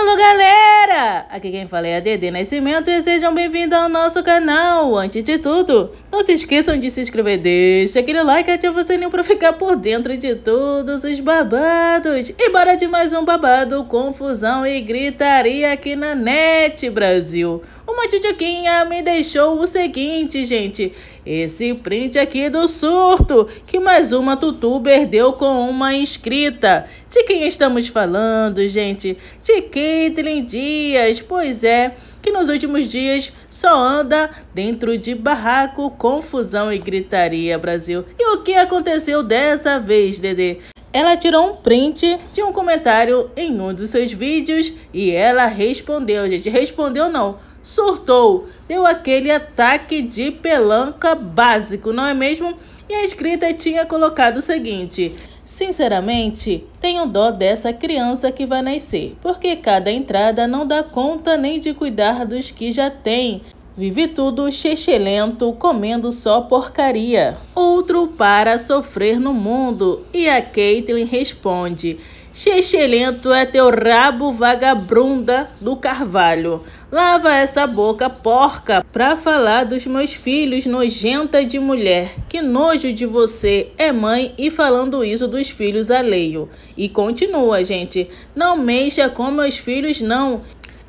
Alô galera! Aqui quem fala é a Dede Nascimento e sejam bem-vindos ao nosso canal. Antes de tudo, não se esqueçam de se inscrever, deixa aquele like e ativa o sininho pra ficar por dentro de todos os babados. E bora de mais um babado, confusão e gritaria aqui na net, Brasil. Uma titioquinha me deixou o seguinte, gente. Esse print aqui do surto que mais uma tutuber deu com uma inscrita. De quem estamos falando, gente? De Caitlyn Dias, pois é, que nos últimos dias só anda dentro de barraco, confusão e gritaria, Brasil. E o que aconteceu dessa vez, Dedê? Ela tirou um print de um comentário em um dos seus vídeos e ela respondeu, gente. Respondeu não surtou, deu aquele ataque de pelanca básico, não é mesmo? E a escrita tinha colocado o seguinte: Sinceramente, tenho dó dessa criança que vai nascer, porque cada entrada não dá conta nem de cuidar dos que já tem. Vive tudo chechelento, comendo só porcaria. Outro para sofrer no mundo. E a Caitlyn responde: Xexelento é teu rabo vagabunda do carvalho. Lava essa boca porca pra falar dos meus filhos, nojenta de mulher. Que nojo de você, é mãe, e falando isso dos filhos alheio. E continua, gente. Não mexa com meus filhos, não.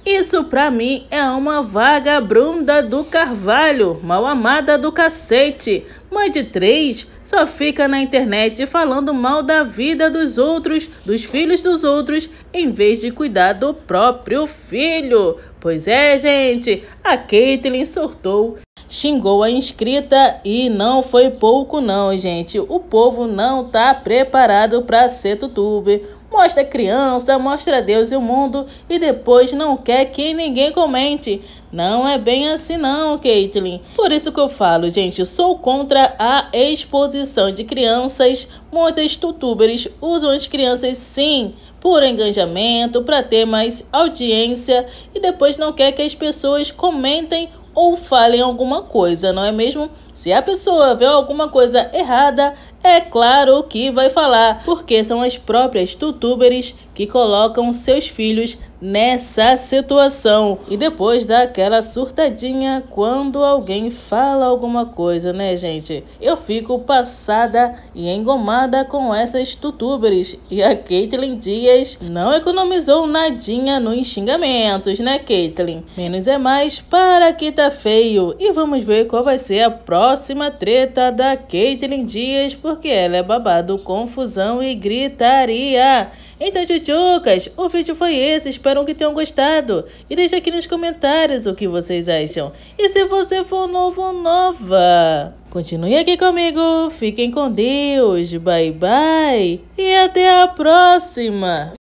Isso pra mim é uma vagabunda do Carvalho, mal amada do cacete. Mãe de três, só fica na internet falando mal da vida dos outros, dos filhos dos outros, em vez de cuidar do próprio filho. Pois é, gente, a Caitlyn surtou xingou a inscrita e não foi pouco não, gente. O povo não tá preparado pra ser tutuber. Mostra a criança, mostra Deus e o mundo e depois não quer que ninguém comente. Não é bem assim não, Caitlyn. Por isso que eu falo, gente, sou contra a exposição de crianças. Muitas YouTubers usam as crianças sim por engajamento, para ter mais audiência e depois não quer que as pessoas comentem ou falem alguma coisa, não é mesmo? Se a pessoa vê alguma coisa errada, é claro que vai falar, porque são as próprias tutubers que colocam seus filhos nessa situação. E depois dá aquela surtadinha quando alguém fala alguma coisa, né, gente? Eu fico passada e engomada com essas tutubers. E a Caitlyn Dias não economizou nadinha nos xingamentos, né, Caitlyn? Menos é mais para que tá feio. E vamos ver qual vai ser a próxima treta da Caitlyn Dias por porque ela é babado, confusão e gritaria. Então, tchutchucas, o vídeo foi esse, espero que tenham gostado. E deixa aqui nos comentários o que vocês acham. E se você for novo ou nova, continue aqui comigo, fiquem com Deus, bye bye e até a próxima.